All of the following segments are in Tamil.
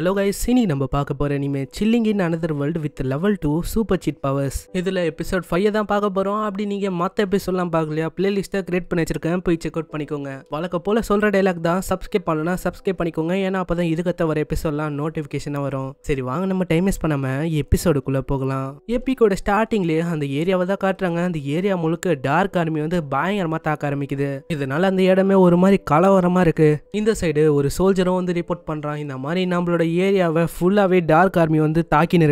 ஹலோ கைஸ் சினி நம்ம பார்க்க போகிற இனிமே chilling in another world with level two super cheat powers இதில் எபிசோட் ஃபைவ் தான் பார்க்க போகிறோம் அப்படி நீங்கள் மற்ற எபிசோட்லாம் பார்க்கலையா பிளேலிஸ்ட்டை கிரியேட் பண்ணி வச்சிருக்கேன் போய் செக் அவுட் பண்ணிக்கோங்க வழக்க போல் சொல்கிற டைலாக் தான் சப்ஸ்கிரைப் பண்ணலன்னா சப்ஸ்கிரைப் பண்ணிக்கோங்க ஏன்னா அப்போ தான் இதுக்கத்த வர எபிசோட்லாம் நோட்டிஃபிகேஷனாக வரும் சரி வாங்க நம்ம டைம் வேஸ்ட் பண்ணாமல் எபிசோடுக்குள்ளே போகலாம் ஏபிக்கோட ஸ்டார்டிங்லேயே அந்த ஏரியாவை தான் காட்டுறாங்க அந்த ஏரியா முழுக்க டார்க் ஆர்மி வந்து பயங்கரமாக தாக்க ஆரம்பிக்குது இதனால் அந்த இடமே ஒரு மாதிரி கலவரமாக இருக்குது இந்த சைடு ஒரு சோல்ஜரும் வந்து ரிப்போர்ட் பண்ணுறான் இந்த மாதிரி நம்மளோட ஏரியாவை ஃபுல்லாகவே டார்க் ஆர்மி வந்து தாக்கின்னு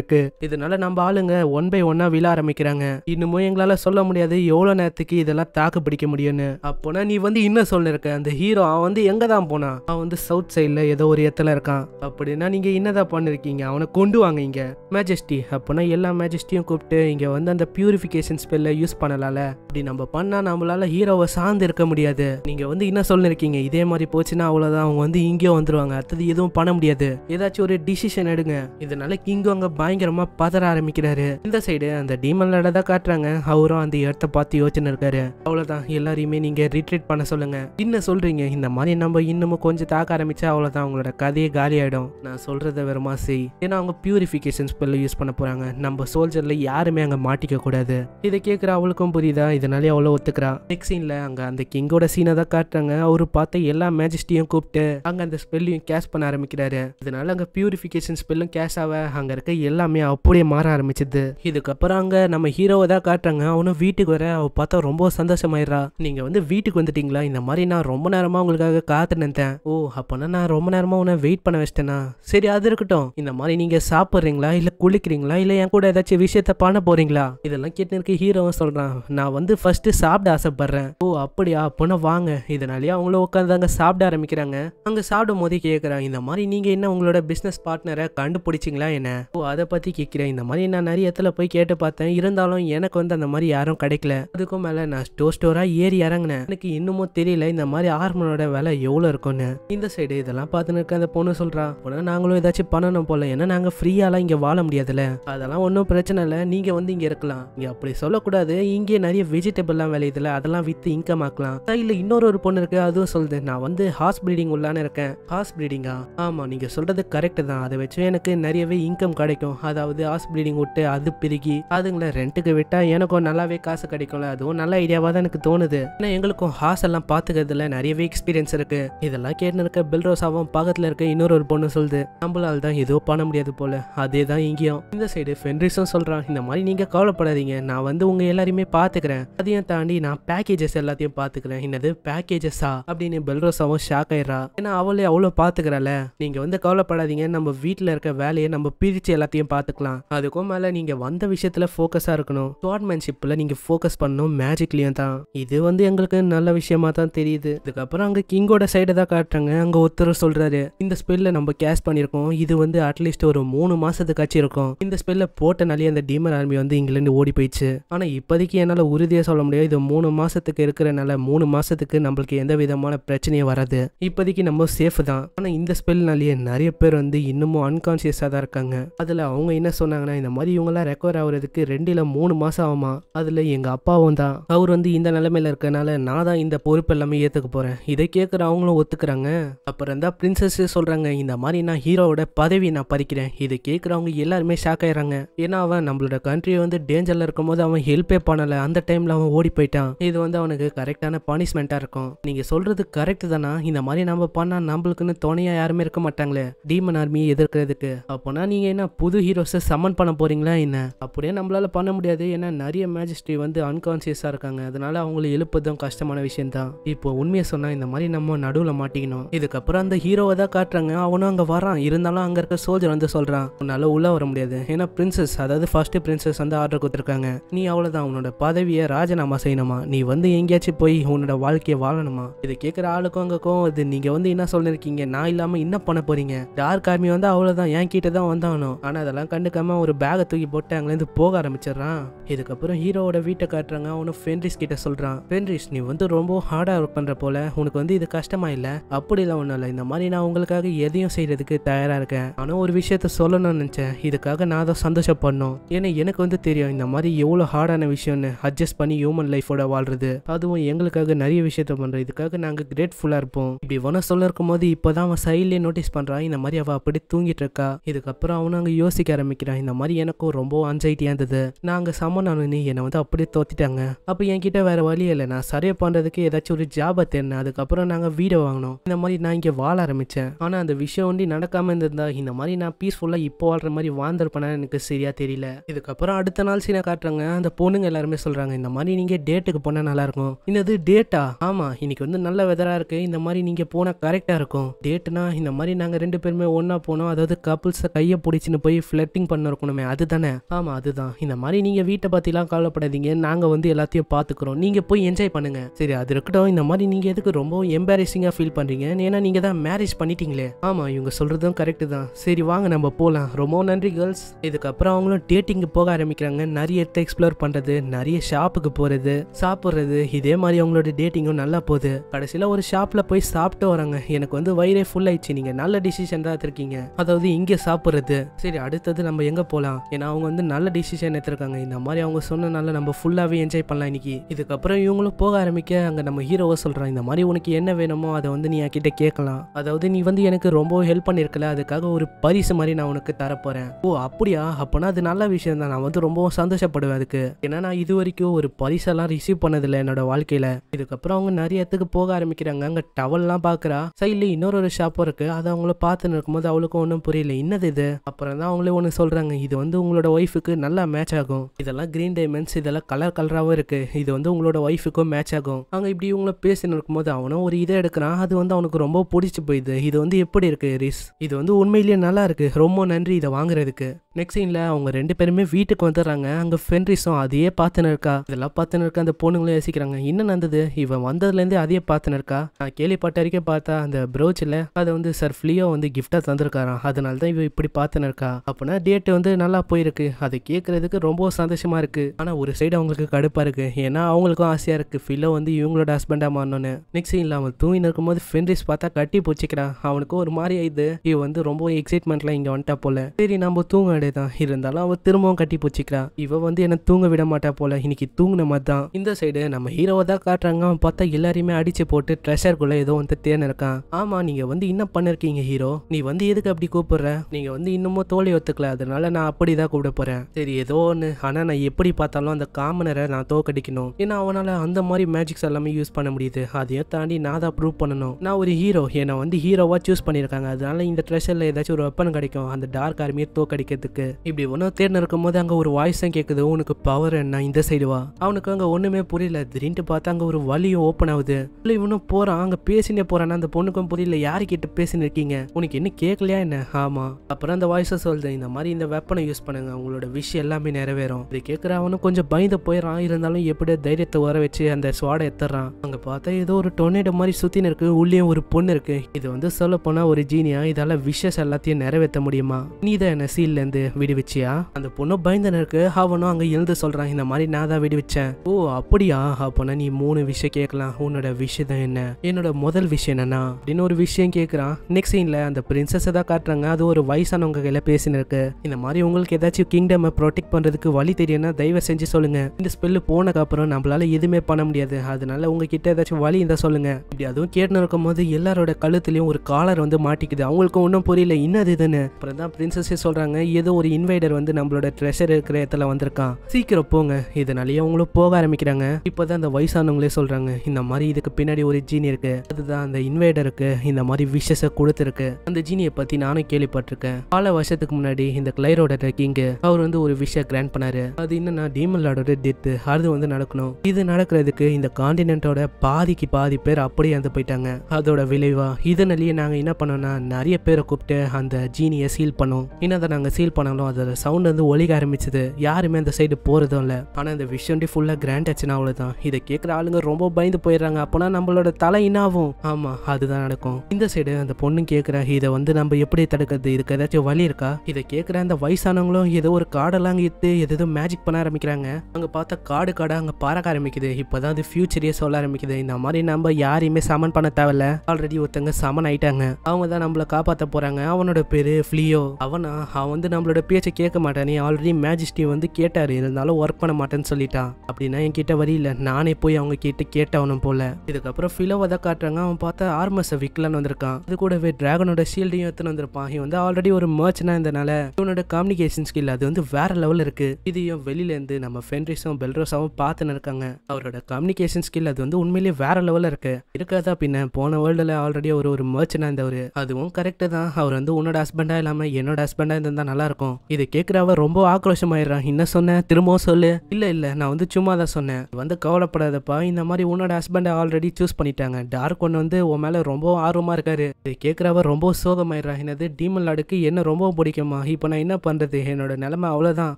இதனால நம்ம ஆளுங்க ஒன் பை ஒன்னாக விழ ஆரம்பிக்கிறாங்க இன்னமும் எங்களால் சொல்ல முடியாது எவ்வளோ நேரத்துக்கு இதெல்லாம் தாக்கு பிடிக்க முடியும்னு அப்போனா நீ வந்து இன்னும் சொல்லிருக்க அந்த ஹீரோ அவன் வந்து எங்கே தான் போனான் அவன் வந்து சவுத் சைடில் ஏதோ ஒரு இடத்துல இருக்கான் அப்படின்னா நீங்கள் என்னதான் பண்ணிருக்கீங்க அவனை கொண்டு வாங்க இங்கே மேஜஸ்டி அப்போனா எல்லா மேஜஸ்டியும் கூப்பிட்டு இங்கே வந்து அந்த பியூரிபிகேஷன் ஸ்பெல்ல யூஸ் பண்ணலாம்ல அப்படி நம்ம பண்ணால் நம்மளால ஹீரோவை சார்ந்து இருக்க முடியாது நீங்கள் வந்து என்ன சொல்லிருக்கீங்க இதே மாதிரி போச்சுன்னா அவ்வளவுதான் அவங்க வந்து இங்கேயும் வந்துருவாங்க அடுத்தது எதுவும் பண்ண முடியாது ஏதாச்சும் ஏதாச்சும் ஒரு டிசிஷன் எடுங்க இதனால கிங்கு அங்க பயங்கரமா பதற ஆரம்பிக்கிறாரு இந்த சைடு அந்த டீமன் லட தான் காட்டுறாங்க அவரும் அந்த இடத்த பார்த்து யோசனை இருக்காரு அவ்வளவுதான் எல்லாரையுமே நீங்க ரிட்ரீட் பண்ண சொல்லுங்க என்ன சொல்றீங்க இந்த மாதிரி நம்ம இன்னமும் கொஞ்சம் தாக்க ஆரம்பிச்சா அவ்வளவுதான் அவங்களோட கதையே காலி ஆயிடும் நான் சொல்றதை வெறுமா செய் ஏன்னா அவங்க பியூரிஃபிகேஷன் ஸ்பெல்ல யூஸ் பண்ண போறாங்க நம்ம சோல்ஜர்ல யாருமே அங்க மாட்டிக்க கூடாது இதை கேட்குற அவளுக்கும் புரியுதா இதனாலே அவ்வளோ ஒத்துக்கிறா நெக்ஸ்ட் சீன்ல அங்கே அந்த கிங்கோட சீனை தான் காட்டுறாங்க அவரு பார்த்த எல்லா மேஜிஸ்டியும் கூப்பிட்டு அங்கே அந்த ஸ்பெல்லையும் கேஷ் பண்ண ஆரம்பிக்கிறாரு இதனால அங்கே பியூரிஃபிகேஷன் ஸ்பெல்லும் கேஷ் ஆக அங்கே இருக்க எல்லாமே அப்படியே மாற ஆரம்பிச்சிது இதுக்கப்புறம் அங்கே நம்ம ஹீரோவை தான் காட்டுறாங்க அவனும் வீட்டுக்கு வர அவள் பார்த்தா ரொம்ப சந்தோஷமாயிடுறா நீங்கள் வந்து வீட்டுக்கு வந்துட்டீங்களா இந்த மாதிரி நான் ரொம்ப நேரமாக உங்களுக்காக காத்து நினைத்தேன் ஓ அப்போனா நான் ரொம்ப நேரமாக உன்னை வெயிட் பண்ண வச்சிட்டேனா சரி அது இருக்கட்டும் இந்த மாதிரி நீங்கள் சாப்பிட்றீங்களா இல்லை குளிக்கிறீங்களா இல்லை என் கூட ஏதாச்சும் விஷயத்த பண்ண போகிறீங்களா இதெல்லாம் கேட்டு இருக்க ஹீரோவும் சொல்கிறான் நான் வந்து ஃபஸ்ட்டு சாப்பிட ஆசைப்பட்றேன் ஓ அப்படியா அப்போனா வாங்க இதனாலேயே அவங்களும் உட்காந்து அங்கே சாப்பிட ஆரம்பிக்கிறாங்க அங்கே சாப்பிடும் போதே கேட்குறாங்க இந்த மாதிரி நீங்கள் என்ன உங்களோட பிஸ்னஸ் பார்ட்னரை கண்டுபிடிச்சிங்களா என்ன ஓ அதை பற்றி கேட்குறேன் இந்த மாதிரி நான் நிறைய இடத்துல போய் கேட்டு பார்த்தேன் இருந்தாலும் எனக்கு வந்து அந்த மாதிரி யாரும் கிடைக்கல அதுக்கும் மேலே நான் ஸ்டோர் ஸ்டோராக ஏறி இறங்கினேன் எனக்கு இன்னமும் தெரியல இந்த மாதிரி ஆர்மனோட விலை எவ்வளோ இருக்கும்னு இந்த சைடு இதெல்லாம் பார்த்துன்னு இருக்க அந்த பொண்ணு சொல்கிறா போனால் நாங்களும் ஏதாச்சும் பண்ணணும் போல ஏன்னா நாங்கள் ஃப்ரீயாலாம் இங்கே வாழ முடியாதுல்ல அதெல்லாம் ஒன்றும் பிரச்சனை இல்லை நீங்கள் வந்து இங்கே இருக்கலாம் இங்கே அப்படி சொல்லக்கூடாது இங்கே நிறைய வெஜிடபிள்லாம் விளையுதுல அதெல்லாம் விற்று இன்கம் ஆக்கலாம் இல்லை இன்னொரு ஒரு பொண்ணு இருக்குது அதுவும் சொல்லுது நான் வந்து ஹார்ஸ் ப்ரீடிங் உள்ளான்னு இருக்கேன் ஹார்ஸ் ப்ரீடிங்கா ஆமாம் நீங்கள் சொல்கிறது கரெக்டு தான் அதை வச்சு எனக்கு நிறையவே இன்கம் கிடைக்கும் அதாவது ஹாஸ் ப்ளீடிங் விட்டு அது பிரிக்கி அதுங்களை ரெண்ட்டுக்கு விட்டால் எனக்கும் நல்லாவே காசு கிடைக்கும்ல அதுவும் நல்ல ஐடியாவாக தான் எனக்கு தோணுது ஏன்னா எங்களுக்கும் ஹாஸ் எல்லாம் பார்த்துக்கிறதுல நிறையவே எக்ஸ்பீரியன்ஸ் இருக்கு இதெல்லாம் கேட்டு இருக்க பில்ரோசாவும் பக்கத்தில் இருக்க இன்னொரு ஒரு பொண்ணு சொல்லுது நம்மளால் தான் எதுவும் பண்ண முடியாது போல் அதே தான் இங்கேயும் இந்த சைடு ஃபென்ரிஸும் சொல்கிறான் இந்த மாதிரி நீங்கள் கவலைப்படாதீங்க நான் வந்து உங்கள் எல்லாரையுமே பார்த்துக்கிறேன் அதையும் தாண்டி நான் பேக்கேஜஸ் எல்லாத்தையும் பார்த்துக்கிறேன் என்னது பேக்கேஜஸா அப்படின்னு பெல்ரோசாவும் ஷாக் ஆயிடுறா ஏன்னா அவளே அவ்வளோ பார்த்துக்கிறாள் நீங்கள் வந்து கவலைப்பட கவலைப்படாதீங்க நம்ம வீட்டில் இருக்க வேலையை நம்ம பிரித்து எல்லாத்தையும் பார்த்துக்கலாம் அதுக்கும் மேலே நீங்கள் வந்த விஷயத்தில் ஃபோக்கஸாக இருக்கணும் ஸ்வாட்மேன்ஷிப்பில் நீங்கள் ஃபோக்கஸ் பண்ணணும் மேஜிக்லேயும் தான் இது வந்து எங்களுக்கு நல்ல விஷயமா தான் தெரியுது இதுக்கப்புறம் அங்கே கிங்கோட சைடை தான் காட்டுறாங்க அங்கே ஒருத்தர் சொல்கிறாரு இந்த ஸ்பெல்ல நம்ம கேஷ் பண்ணியிருக்கோம் இது வந்து அட்லீஸ்ட் ஒரு மூணு மாதத்துக்காச்சும் இருக்கும் இந்த ஸ்பெல்ல போட்டனாலே அந்த டீமர் ஆர்மி வந்து இங்கிலேருந்து ஓடி போயிடுச்சு ஆனால் இப்போதைக்கு என்னால் உறுதியாக சொல்ல முடியாது இது மூணு மாதத்துக்கு இருக்கிறனால மூணு மாதத்துக்கு நம்மளுக்கு எந்த விதமான பிரச்சனையும் வராது இப்போதைக்கு நம்ம சேஃப் தான் ஆனால் இந்த ஸ்பெல்னாலேயே நிறைய பேர் பேர் வந்து இன்னமும் அன்கான்சியஸாக தான் இருக்காங்க அதில் அவங்க என்ன சொன்னாங்கன்னா இந்த மாதிரி இவங்கெல்லாம் ரெக்கவர் ஆகுறதுக்கு ரெண்டில் மூணு மாதம் ஆகுமா அதில் எங்கள் அப்பாவும் தான் அவர் வந்து இந்த நிலைமையில் இருக்கனால நான் தான் இந்த பொறுப்பு எல்லாமே ஏற்றுக்க போகிறேன் இதை கேட்குற அவங்களும் ஒத்துக்கிறாங்க அப்புறம் தான் பிரின்சஸே சொல்கிறாங்க இந்த மாதிரி நான் ஹீரோவோட பதவி நான் பறிக்கிறேன் இதை கேட்குறவங்க எல்லாருமே ஷாக் ஆகிறாங்க ஏன்னா அவன் நம்மளோட கண்ட்ரியை வந்து டேஞ்சரில் இருக்கும் போது அவன் ஹெல்ப்பே பண்ணலை அந்த டைமில் அவன் ஓடி போயிட்டான் இது வந்து அவனுக்கு கரெக்டான பனிஷ்மெண்ட்டாக இருக்கும் நீங்கள் சொல்கிறது கரெக்ட் தானா இந்த மாதிரி நம்ம பண்ணால் நம்மளுக்குன்னு துணையாக யாருமே இருக்க மாட்டாங்களே டி டீமன் ஆர்மியை எதிர்க்கிறதுக்கு அப்போனா நீங்கள் என்ன புது ஹீரோஸை சமன் பண்ண போறீங்களா என்ன அப்படியே நம்மளால் பண்ண முடியாது ஏன்னா நிறைய மேஜிஸ்ட்ரி வந்து அன்கான்சியஸா இருக்காங்க அதனால அவங்களை எழுப்பதும் கஷ்டமான விஷயம் தான் இப்போ உண்மையை சொன்னால் இந்த மாதிரி நம்ம நடுவில் மாட்டிக்கணும் இதுக்கப்புறம் அந்த ஹீரோவை தான் காட்டுறாங்க அவனும் அங்கே வரான் இருந்தாலும் அங்கே இருக்க சோல்ஜர் வந்து சொல்கிறான் உன்னால் உள்ளே வர முடியாது ஏன்னா பிரின்சஸ் அதாவது ஃபர்ஸ்ட் பிரின்சஸ் வந்து ஆர்டர் கொடுத்துருக்காங்க நீ அவ்வளவுதான் உன்னோட பதவியை ராஜினாமா செய்யணுமா நீ வந்து எங்கேயாச்சும் போய் உன்னோட வாழ்க்கையை வாழணுமா இது கேட்குற ஆளுக்கும் அங்கே இது நீங்க நீங்கள் வந்து என்ன சொல்லிருக்கீங்க நான் இல்லாமல் என்ன பண்ண போறீங்க டார்க் ஆர்மி வந்து அவ்வளோதான் என் கிட்ட தான் வந்தானோ ஆனால் அதெல்லாம் கண்டுக்காம ஒரு பேகை தூக்கி போட்டு அங்கேருந்து போக ஆரம்பிச்சிடுறான் இதுக்கப்புறம் ஹீரோவோட வீட்டை காட்டுறாங்க அவனு ஃபென்ரிஸ் கிட்ட சொல்கிறான் ஃபென்ரிஸ் நீ வந்து ரொம்ப ஹார்டாக ஒர்க் பண்ணுற போல உனக்கு வந்து இது கஷ்டமா இல்லை அப்படிலாம் ஒன்றும் இல்லை இந்த மாதிரி நான் உங்களுக்காக எதையும் செய்கிறதுக்கு தயாராக இருக்கேன் ஆனால் ஒரு விஷயத்த சொல்லணும்னு நினச்சேன் இதுக்காக நான் தான் சந்தோஷப்படணும் ஏன்னா எனக்கு வந்து தெரியும் இந்த மாதிரி எவ்வளோ ஹார்டான விஷயம்னு அட்ஜஸ்ட் பண்ணி ஹியூமன் லைஃபோட வாழ்றது அதுவும் எங்களுக்காக நிறைய விஷயத்த பண்ணுறேன் இதுக்காக நாங்கள் கிரேட்ஃபுல்லாக இருப்போம் இப்படி ஒன்று இருக்கும் போது இப்போதான் அவன் சைட்லேயே நோட்டீஸ் பண்ணுறான் இந்த மாதிரி அவ அப்படி தூங்கிட்டு இருக்கா இதுக்கப்புறம் அவனு அங்க யோசிக்க ஆரம்பிக்கிறான் இந்த மாதிரி எனக்கும் ரொம்ப அன்சைட்டியாக இருந்தது நாங்க சமனானு நீ என்னை வந்து அப்படியே தோத்திட்டாங்க அப்போ என்கிட்ட வேற வழி இல்லை நான் சரியா பண்ணுறதுக்கு ஏதாச்சும் ஒரு ஜாபை தேடினேன் அதுக்கப்புறம் நாங்கள் வீடை வாங்கினோம் இந்த மாதிரி நான் இங்கே வாழ ஆரம்பித்தேன் ஆனால் அந்த விஷயம் ஒண்டி நடக்காமல் இருந்திருந்தா இந்த மாதிரி நான் பீஸ்ஃபுல்லாக இப்போ வாழ்கிற மாதிரி வாழ்ந்திருப்பேன் எனக்கு சரியாக தெரியல இதுக்கப்புறம் அடுத்த நாள் சீனை காட்டுறாங்க அந்த பொண்ணுங்க எல்லாருமே சொல்கிறாங்க இந்த மாதிரி நீங்கள் டேட்டுக்கு போனால் இருக்கும் இந்த டேட்டா ஆமாம் இன்னைக்கு வந்து நல்ல வெதராக இருக்குது இந்த மாதிரி நீங்கள் போனால் கரெக்டாக இருக்கும் டேட்னா இந்த மாதிரி நாங்கள் ரெண்டு பேருமே எல்லாருமே ஒன்றா போனோம் அதாவது கப்புள்ஸை கையை பிடிச்சின்னு போய் ஃப்ளட்டிங் பண்ண இருக்கணுமே அதுதானே ஆமாம் அதுதான் இந்த மாதிரி நீங்கள் வீட்டை பற்றிலாம் கவலைப்படாதீங்க நாங்கள் வந்து எல்லாத்தையும் பார்த்துக்குறோம் நீங்கள் போய் என்ஜாய் பண்ணுங்க சரி அது இருக்கட்டும் இந்த மாதிரி நீங்கள் எதுக்கு ரொம்ப எம்பாரசிங்காக ஃபீல் பண்ணுறீங்க ஏன்னா நீங்கள் தான் மேரேஜ் பண்ணிட்டீங்களே ஆமாம் இவங்க சொல்கிறதும் கரெக்டு தான் சரி வாங்க நம்ம போகலாம் ரொம்ப நன்றி கேர்ள்ஸ் இதுக்கப்புறம் அவங்களும் டேட்டிங்கு போக ஆரம்பிக்கிறாங்க நிறைய இடத்த எக்ஸ்ப்ளோர் பண்ணுறது நிறைய ஷாப்புக்கு போகிறது சாப்பிட்றது இதே மாதிரி அவங்களோட டேட்டிங்கும் நல்லா போகுது கடைசியில் ஒரு ஷாப்பில் போய் சாப்பிட்டு வராங்க எனக்கு வந்து வயிறே ஃபுல் ஆயிடுச்சு நீங்கள் நல்ல டிசிஷன் பார்த்துருக்கீங்க அதாவது இங்கே சாப்பிட்றது சரி அடுத்தது நம்ம எங்கே போகலாம் ஏன்னா அவங்க வந்து நல்ல டிசிஷன் எடுத்திருக்காங்க இந்த மாதிரி அவங்க சொன்னனால நம்ம ஃபுல்லாகவே என்ஜாய் பண்ணலாம் இன்னைக்கு இதுக்கப்புறம் இவங்களும் போக ஆரம்பிக்க அங்கே நம்ம ஹீரோவை சொல்கிறான் இந்த மாதிரி உனக்கு என்ன வேணுமோ அதை வந்து நீ என்கிட்ட கேட்கலாம் அதாவது நீ வந்து எனக்கு ரொம்ப ஹெல்ப் பண்ணியிருக்கல அதுக்காக ஒரு பரிசு மாதிரி நான் உனக்கு தரப்போகிறேன் ஓ அப்படியா அப்போனா அது நல்ல விஷயம் தான் நான் வந்து ரொம்பவும் சந்தோஷப்படுவேன் அதுக்கு ஏன்னா நான் இது வரைக்கும் ஒரு பரிசெல்லாம் ரிசீவ் பண்ணதில்லை என்னோட வாழ்க்கையில் இதுக்கப்புறம் அவங்க நிறைய இடத்துக்கு போக ஆரம்பிக்கிறாங்க அங்கே டவல்லாம் பார்க்குறா சைடில் இன்னொரு ஒரு ஷாப்பும் இருக்குது அதை அவங்கள பார்த்துன்னு பார்க்கும்போது அவளுக்கும் ஒன்றும் புரியல என்னது இது அப்புறம் தான் அவங்களே ஒன்று சொல்கிறாங்க இது வந்து உங்களோட ஒய்ஃபுக்கு நல்லா மேட்ச் ஆகும் இதெல்லாம் க்ரீன் டைமண்ட்ஸ் இதெல்லாம் கலர் கலராகவும் இருக்குது இது வந்து உங்களோட ஒய்ஃபுக்கும் மேட்ச் ஆகும் அவங்க இப்படி இவங்கள பேசின்னு இருக்கும்போது அவனும் ஒரு இதை எடுக்கிறான் அது வந்து அவனுக்கு ரொம்ப பிடிச்சி போயிடுது இது வந்து எப்படி இருக்குது ரிஸ் இது வந்து உண்மையிலேயே நல்லா இருக்குது ரொம்ப நன்றி இதை வாங்குறதுக்கு நெக்ஸ்ட் சீனில் அவங்க ரெண்டு பேருமே வீட்டுக்கு வந்துடுறாங்க அங்கே ஃபென்ரிஸும் அதையே பார்த்துன்னு இருக்கா இதெல்லாம் பார்த்துன்னு இருக்கா அந்த பொண்ணுங்களும் யோசிக்கிறாங்க என்ன நடந்தது இவன் வந்ததுலேருந்தே அதையே பார்த்துன்னு இருக்கா நான் கேள்விப்பட்ட வரைக்கும் பார்த்தா அந்த ப்ரோச்சில் அதை வந்து சார் ஃப்ளியோ வந்து கிஃப்டாக தந்திருக்காராம் அதனால தான் இவன் இப்படி பார்த்துன்னு இருக்கா அப்படின்னா டேட்டு வந்து நல்லா போயிருக்கு அதை கேட்குறதுக்கு ரொம்ப சந்தோஷமாக இருக்குது ஆனால் ஒரு சைடு அவங்களுக்கு கடுப்பாக இருக்குது ஏன்னா அவங்களுக்கும் ஆசையாக இருக்குது ஃபில்லோ வந்து இவங்களோட ஹஸ்பண்டாக மாறணும்னு நெக்ஸ்ட் சீனில் அவன் தூங்கின்னு இருக்கும்போது ஃபென்ரிஸ் பார்த்தா கட்டி பிடிச்சிக்கிறான் அவனுக்கு ஒரு மாதிரி ஆயிடுது இவன் வந்து ரொம்ப எக்ஸைட்மெண்ட்லாம் இங்கே வந்துட்டா போல சரி நம்ம தூங்காடு பர்த்டே தான் இருந்தாலும் அவள் திரும்பவும் கட்டி பிடிச்சிக்கிறான் இவ வந்து என்ன தூங்க விட மாட்டா போல இன்னைக்கு தூங்கின மாதிரி தான் இந்த சைடு நம்ம ஹீரோவை தான் காட்டுறாங்க அவன் பார்த்தா எல்லாரையுமே அடிச்சு போட்டு ட்ரெஷர்குள்ள ஏதோ வந்து தேன் இருக்கான் ஆமா நீங்க வந்து என்ன பண்ணிருக்கீங்க ஹீரோ நீ வந்து எதுக்கு அப்படி கூப்பிடுற நீங்க வந்து இன்னமும் தோலை ஒத்துக்கல அதனால நான் அப்படிதான் கூப்பிட போறேன் சரி ஏதோ ஒன்று ஆனா நான் எப்படி பார்த்தாலும் அந்த காமனரை நான் தோக்கடிக்கணும் ஏன்னா அவனால அந்த மாதிரி மேஜிக்ஸ் எல்லாமே யூஸ் பண்ண முடியுது அதையும் தாண்டி நான் தான் ப்ரூவ் பண்ணணும் நான் ஒரு ஹீரோ என்னை வந்து ஹீரோவா சூஸ் பண்ணியிருக்காங்க அதனால இந்த ட்ரெஷர்ல ஏதாச்சும் ஒரு வெப்பன் கிடைக்கும் அந்த டார்க் ஆர்மியை தோக்கடிக்கிறதுக்கு இருக்கு இப்படி ஒன்னும் தேர்ந்து இருக்கும் போது அங்க ஒரு வாய்ஸும் கேக்குது உனக்கு பவர் என்ன இந்த சைடு வா அவனுக்கு அங்க ஒண்ணுமே புரியல திடீர்னு பார்த்தா அங்க ஒரு வழியும் ஓப்பன் ஆகுது இவனும் போறான் அங்க பேசினே போறான் அந்த பொண்ணுக்கும் புரியல யாருக்கிட்ட பேசினு இருக்கீங்க உனக்கு என்ன கேட்கலையா என்ன ஆமா அப்புறம் அந்த வாய்ஸை சொல்றது இந்த மாதிரி இந்த வெப்பனை யூஸ் பண்ணுங்க உங்களோட விஷ் எல்லாமே நிறைவேறும் இது கேட்குற அவனும் கொஞ்சம் பயந்து போயிடறான் இருந்தாலும் எப்படியோ தைரியத்தை வர வச்சு அந்த சுவாட எத்துறான் அங்க பார்த்தா ஏதோ ஒரு டொர்னேடோ மாதிரி சுத்தின்னு இருக்கு உள்ளே ஒரு பொண்ணு இருக்கு இது வந்து சொல்ல போனா ஒரு ஜீனியா இதால விஷஸ் எல்லாத்தையும் நிறைவேற்ற முடியுமா நீதான் என்ன சீல்ல இருந்து வந்து விடுவிச்சியா அந்த பொண்ணு பயந்தனருக்கு அவனும் அங்க எழுந்து சொல்றான் இந்த மாதிரி நான் தான் விடுவிச்சேன் ஓ அப்படியா அப்பனா நீ மூணு விஷயம் கேட்கலாம் உன்னோட விஷயம் தான் என்ன என்னோட முதல் விஷயம் என்னன்னா அப்படின்னு ஒரு விஷயம் கேட்கறான் நெக்ஸ்ட் சீன்ல அந்த பிரின்சஸ் தான் காட்டுறாங்க அது ஒரு வயசானவங்க கையில் பேசினிருக்கு இந்த மாதிரி உங்களுக்கு ஏதாச்சும் கிங்டம் ப்ரொடெக்ட் பண்றதுக்கு வழி தெரியும்னா தயவு செஞ்சு சொல்லுங்க இந்த ஸ்பெல்லு அப்புறம் நம்மளால எதுவுமே பண்ண முடியாது அதனால உங்ககிட்ட ஏதாச்சும் வழி இருந்தா சொல்லுங்க இப்படி அதுவும் இருக்கும் இருக்கும்போது எல்லாரோட கழுத்துலயும் ஒரு காலர் வந்து மாட்டிக்குது அவங்களுக்கு ஒன்றும் புரியல இன்னது இதுன்னு அப்புறம் தான் பிரின்சஸே சொல்றாங்க எது ஏதோ ஒரு இன்வைடர் வந்து நம்மளோட ட்ரெஷர் இருக்கிற இடத்துல வந்திருக்கான் சீக்கிரம் போங்க இதனாலேயே அவங்களும் போக ஆரம்பிக்கிறாங்க இப்போதான் அந்த வயசானவங்களே சொல்றாங்க இந்த மாதிரி இதுக்கு பின்னாடி ஒரு ஜீனி இருக்கு அதுதான் அந்த இன்வைடருக்கு இந்த மாதிரி விஷஸ கொடுத்துருக்கு அந்த ஜீனியை பத்தி நானும் கேள்விப்பட்டிருக்கேன் பல வருஷத்துக்கு முன்னாடி இந்த கிளைரோட கிங்கு அவர் வந்து ஒரு விஷயம் கிராண்ட் பண்ணாரு அது என்னன்னா டீமன் லார்டோட டெத்து அது வந்து நடக்கணும் இது நடக்கிறதுக்கு இந்த காண்டினோட பாதிக்கு பாதி பேர் அப்படியே இறந்து போயிட்டாங்க அதோட விளைவா இதனாலேயே நாங்க என்ன பண்ணோம்னா நிறைய பேரை கூப்பிட்டு அந்த ஜீனியை சீல் பண்ணோம் என்னதான் நாங்க சீல் போனாங்களோ அதோட சவுண்ட் வந்து ஒழிக்க ஆரம்பிச்சது யாருமே அந்த சைடு போகிறதும் இல்லை ஆனால் இந்த விஷயம்டி ஃபுல்லாக கிராண்ட் ஆச்சுன்னா அவ்வளோதான் இதை கேட்குற ஆளுங்க ரொம்ப பயந்து போயிடுறாங்க அப்போனா நம்மளோட தலை இன்னாகும் ஆமாம் அதுதான் நடக்கும் இந்த சைடு அந்த பொண்ணு கேட்குற இதை வந்து நம்ம எப்படி தடுக்கிறது இதுக்கு ஏதாச்சும் வழி இருக்கா இதை கேட்குற அந்த வயசானவங்களும் ஏதோ ஒரு காடெல்லாம் இட்டு எதோ மேஜிக் பண்ண ஆரம்பிக்கிறாங்க அங்கே பார்த்தா காடு காடாக அங்கே பறக்க ஆரம்பிக்குது இப்போ தான் அது ஃபியூச்சரே சொல்ல ஆரம்பிக்குது இந்த மாதிரி நம்ம யாரையுமே சமன் பண்ண தேவையில்ல ஆல்ரெடி ஒருத்தங்க சமன் ஆயிட்டாங்க அவங்க தான் நம்மளை காப்பாற்ற போகிறாங்க அவனோட பேர் ஃப்ளியோ அவனா அவன் வந்து நம்ம நம்மளோட பேச்சை கேட்க மாட்டானே ஆல்ரெடி மேஜிஸ்டி வந்து கேட்டார் இருந்தாலும் ஒர்க் பண்ண மாட்டேன்னு சொல்லிட்டான் அப்படின்னா என்கிட்ட இல்லை நானே போய் அவங்க கிட்ட கேட்டவனும் போல இதுக்கப்புறம் ஃபிலோ தான் காட்டுறாங்க அவன் பார்த்தா ஆர்மஸை விற்கலான்னு வந்திருக்கான் அது கூடவே டிராகனோட ஷீல்டையும் எடுத்துன்னு வந்திருப்பான் இவன் வந்து ஆல்ரெடி ஒரு மர்ச்னா இருந்தனால இவனோட கம்யூனிகேஷன் ஸ்கில் அது வந்து வேற லெவல் இருக்கு இதையும் இருந்து நம்ம ஃபென்ரிஸும் பெல்ரோஸாவும் பார்த்துன்னு இருக்காங்க அவரோட கம்யூனிகேஷன் ஸ்கில் அது வந்து உண்மையிலேயே வேற லெவலில் இருக்கு இருக்காதா பின்ன போன வேர்ல்டில் ஆல்ரெடி ஒரு ஒரு மர்ச்னா இருந்தவர் அதுவும் கரெக்ட் தான் அவர் வந்து உன்னோட ஹஸ்பண்டாக இல்லாமல் என்னோட ஹஸ்பண்டாக இருந்தால் நல்லா இருக்கும் நடக்கும் இது கேட்குறவ ரொம்ப ஆக்ரோஷமாயிடுறான் என்ன சொன்னேன் திரும்பவும் சொல்லு இல்லை இல்லை நான் வந்து சும்மா தான் சொன்னேன் வந்து கவலைப்படாதப்பா இந்த மாதிரி உன்னோட ஹஸ்பண்டை ஆல்ரெடி சூஸ் பண்ணிட்டாங்க டார்க் ஒன் வந்து உன் மேலே ரொம்ப ஆர்வமாக இருக்காரு இது கேக்குறவ ரொம்ப சோகமாயிடுறான் என்னது டீமன் லாடுக்கு என்ன ரொம்ப பிடிக்குமா இப்போ நான் என்ன பண்ணுறது என்னோட நிலைமை அவ்வளவுதான்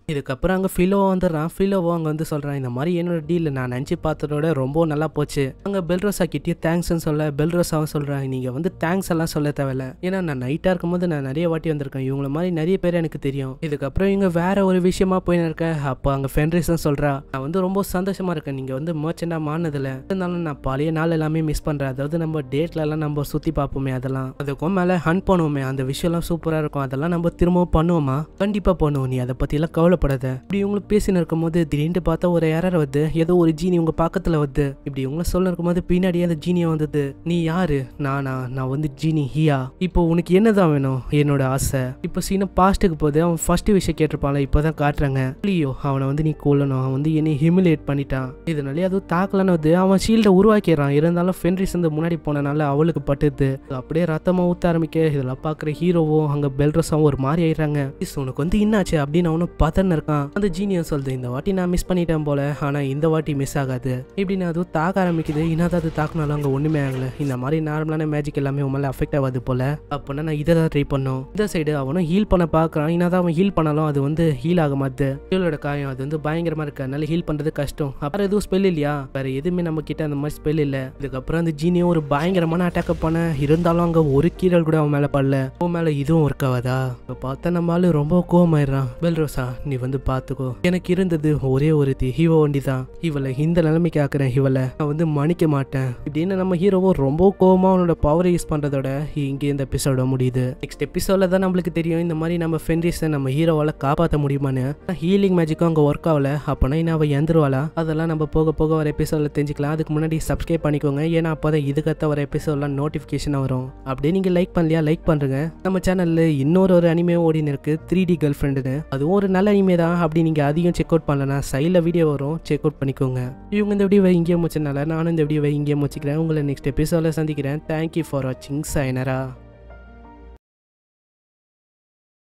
இதுக்கப்புறம் அங்கே ஃபிலோ வந்துடுறான் ஃபிலோவோ அங்கே வந்து சொல்கிறான் இந்த மாதிரி என்னோட டீல் நான் நினைச்சு பார்த்ததோட ரொம்ப நல்லா போச்சு அங்கே பெல்ரோசா கிட்டே தேங்க்ஸ் சொல்ல பெல்ரோசாவும் சொல்றாங்க நீங்கள் வந்து தேங்க்ஸ் எல்லாம் சொல்ல தேவையில்ல ஏன்னா நான் நைட்டாக இருக்கும்போது நான் நிறைய வாட்டி வந்திருக்கேன் இவங்கள மாதிரி நிறைய பேர் எனக்கு தெரியும் இதுக்கப்புறம் இவங்க வேற ஒரு விஷயமா போயின்னு இருக்க அப்போ அங்கே ஃபென்ரிஸ் தான் சொல்கிறா நான் வந்து ரொம்ப சந்தோஷமா இருக்கேன் நீங்கள் வந்து மர்ச்சண்டாக மாறினதுல இருந்தாலும் நான் பழைய நாள் எல்லாமே மிஸ் பண்ணுறேன் அதாவது நம்ம டேட்லலாம் நம்ம சுற்றி பார்ப்போமே அதெல்லாம் அதுக்கும் மேலே ஹன் பண்ணுவோமே அந்த விஷயம்லாம் சூப்பராக இருக்கும் அதெல்லாம் நம்ம திரும்பவும் பண்ணுவோமா கண்டிப்பாக பண்ணுவோம் நீ அதை பற்றிலாம் கவலைப்படாத இப்படி இவங்களும் இருக்கும் போது திடீர்னு பார்த்தா ஒரு யாரார் வருது ஏதோ ஒரு ஜீனி உங்கள் பக்கத்தில் வருது இப்படி இவங்கள சொல்ல இருக்கும்போது பின்னாடியே அந்த ஜீனியை வந்தது நீ யாரு நானா நான் வந்து ஜீனி ஹியா இப்போ உனக்கு என்னதான் வேணும் என்னோட ஆசை இப்போ சீனா பாஸ்ட்டுக்கு போகுது அவன் ஃபர்ஸ்ட் விஷயம் கேட்டிருப்பாள் இப்போ தான் காட்டுறாங்க இல்லையோ அவனை வந்து நீ கொல்லணும் அவன் வந்து என்னை ஹிமிலேட் பண்ணிட்டான் இதனாலே அதுவும் தாக்கலான்னு வந்து அவன் ஷீல்டை உருவாக்கிறான் இருந்தாலும் ஃபென்ரிஸ் வந்து முன்னாடி போனனால அவளுக்கு பட்டுது அப்படியே ரத்தமாக ஊற்ற ஆரம்பிக்க இதெல்லாம் பார்க்குற ஹீரோவும் அங்கே பெல்ரஸாவும் ஒரு மாதிரி ஆயிடுறாங்க உனக்கு வந்து என்னாச்சு அப்படின்னு அவனும் பதன் இருக்கான் அந்த ஜீனியர் சொல்லுது இந்த வாட்டி நான் மிஸ் பண்ணிட்டேன் போல ஆனால் இந்த வாட்டி மிஸ் ஆகாது இப்படின்னு அதுவும் தாக்க ஆரம்பிக்குது என்னதான் அது தாக்கினாலும் அங்கே ஒன்றுமே ஆகலை இந்த மாதிரி நார்மலான மேஜிக் எல்லாமே உண்மையில அஃபெக்ட் ஆகாது போல அப்படின்னா நான் இதை தான் ட்ரை பண்ணும் இந்த சைடு அவனும் ஹீல் பண்ண பார்க்குறான் ஏன்னா தான் அவன் ஹீல் பண்ணாலும் அது வந்து ஹீல் ஆக மாட்டுது காயம் அது வந்து பயங்கரமாக இருக்கு அதனால ஹீல் பண்ணுறது கஷ்டம் அப்புறம் எதுவும் ஸ்பெல் இல்லையா வேற எதுவுமே நம்ம கிட்ட அந்த மாதிரி ஸ்பெல் இல்ல இதுக்கப்புறம் அந்த ஜீனியும் ஒரு பயங்கரமான அட்டாக் பண்ண இருந்தாலும் அங்கே ஒரு கீரல் கூட அவன் மேலே படல அவன் மேலே இதுவும் ஒர்க் ஆகாதா இப்ப பார்த்தா நம்மளால ரொம்ப கோவமாயிடுறான் பெல் ரோசா நீ வந்து பார்த்துக்கோ எனக்கு இருந்தது ஒரே ஒரு தி ஹீவோ வண்டி தான் இவளை இந்த நிலைமைக்கு ஆக்குறேன் இவளை நான் வந்து மன்னிக்க மாட்டேன் இப்படின்னு நம்ம ஹீரோவும் ரொம்ப கோவமாக அவனோட பவர் யூஸ் பண்ணுறதோட இங்கே இந்த எபிசோட முடியுது நெக்ஸ்ட் எபிசோட தான் நம்மளுக்கு தெரியும் இந்த மாதிரி நம்ம ஃப்ரெண்ட் ஐரிஸை நம்ம ஹீரோவால் காப்பாற்ற முடியுமான்னு ஹீலிங் மேஜிக்கும் அங்கே ஒர்க் ஆகல அப்போனா இன்னும் அவள் எந்திருவாளா அதெல்லாம் நம்ம போக போக வர எபிசோடில் தெரிஞ்சுக்கலாம் அதுக்கு முன்னாடி சப்ஸ்கிரைப் பண்ணிக்கோங்க ஏன்னா அப்போ தான் இதுக்கத்த வர எபிசோடெலாம் நோட்டிஃபிகேஷனாக வரும் அப்படியே நீங்கள் லைக் பண்ணலையா லைக் பண்ணுறங்க நம்ம சேனலில் இன்னொரு ஒரு அனிமே ஓடினு இருக்கு த்ரீ டி கேர்ள் ஃப்ரெண்டுன்னு அதுவும் ஒரு நல்ல அனிமே தான் அப்படி நீங்கள் அதிகம் செக் அவுட் பண்ணலன்னா சைடில் வீடியோ வரும் செக் அவுட் பண்ணிக்கோங்க இவங்க இந்த வீடியோ இங்கே முடிச்சனால நானும் இந்த வீடியோவை இங்கே முடிச்சுக்கிறேன் உங்களை நெக்ஸ்ட் எபிசோடில் சந்திக்கிறேன் தேங்க்யூ ஃபார் வாட்சிங் சைனரா